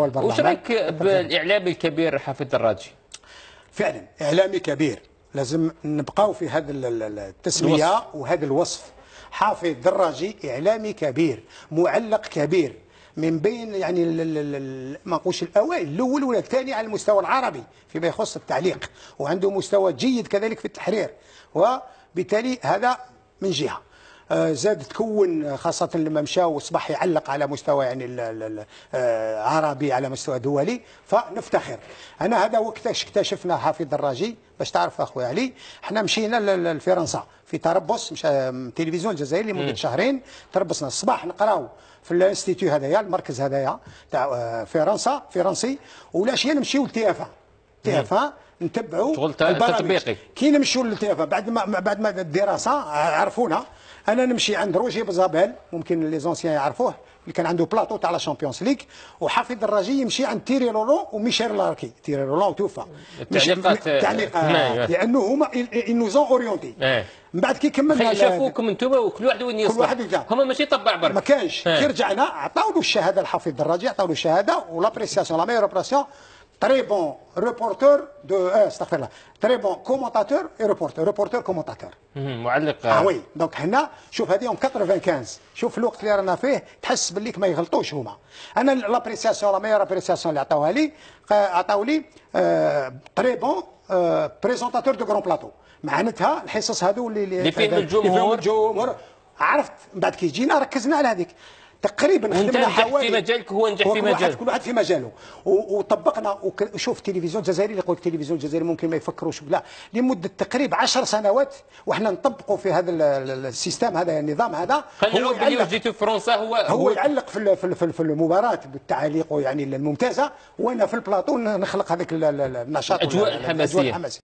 وش رايك بالاعلام الكبير حافظ الراجي؟ فعلا اعلامي كبير لازم نبقاو في هذا التسميه وهذا الوصف حافظ دراجي اعلامي كبير معلق كبير من بين يعني ما نقولش الاوائل الاول ولا الثاني على المستوى العربي فيما يخص التعليق وعنده مستوى جيد كذلك في التحرير وبالتالي هذا من جهه آه، زاد تكون آه، خاصه لما مشى وصبح يعلق على مستوى يعني آه، عربي على مستوى دولي فنفتخر انا هذا وقت اكتشفنا حفيظ الراجي باش تعرف اخويا علي احنا مشينا لفرنسا في تربص مشى التلفزيون الجزائري لمده شهرين تربصنا الصباح نقراو في الانستيتيو هذايا المركز هذايا تاع فرنسا فرنسي ولاش نمشيو لتيافا التافه نتبعوا التطبيقي كي نمشيو للتافه بعد ما بعد ما الدراسه عرفونا انا نمشي عند روجي بزابيل ممكن لي زونسيان يعرفوه اللي كان عنده بلاطو تاع لا شامبيونز ليغ وحفيظ الراجي يمشي عند تيري لولون وميشيل لاركي تيري لولون توفى التعليقات آه، آه، إيه. لانه هما نوزون اوريونتي إيه. من بعد كي كملنا شافوكم انتم وكل واحد وين يصير كل واحد وجا هما ماشي طبع برك ما كانش إيه. كي رجعنا عطاو له الشهاده الحفيظ الراجي عطاو له الشهاده ولابريسياسيون لا ميور بريسيون très bon reporter de استغفر الله تري بون كومونتاتور اي ريبورتور ريبورتور كومونتاتور معلق اه وي دونك هنا شوف هذه 95 شوف الوقت اللي رانا فيه تحس باللي ما يغلطوش هما انا لابريسياسيون لا ميور ابريسياسيون اللي عطاوها لي عطاو لي تري بون بريزونتاتور دو كرون بلاطو معناتها الحصص هذو اللي اللي فيهم الجمهور عرفت من بعد كي جينا ركزنا على هذيك تقريبا خدمنا حوالي في مجالك هو نجح في مجاله كل واحد في مجاله وطبقنا وشوف التلفزيون الجزائري اللي يقول التلفزيون الجزائري ممكن ما يفكروش لا لمده تقريبا 10 سنوات وحنا نطبقوا في هذا السيستم هذا يعني النظام هذا هو يعلق فرنسا هو هو يعلق في في في المباراه بالتعاليق يعني الممتازه وانا في البلاطو نخلق هذاك النشاط الاجواء الحماسيه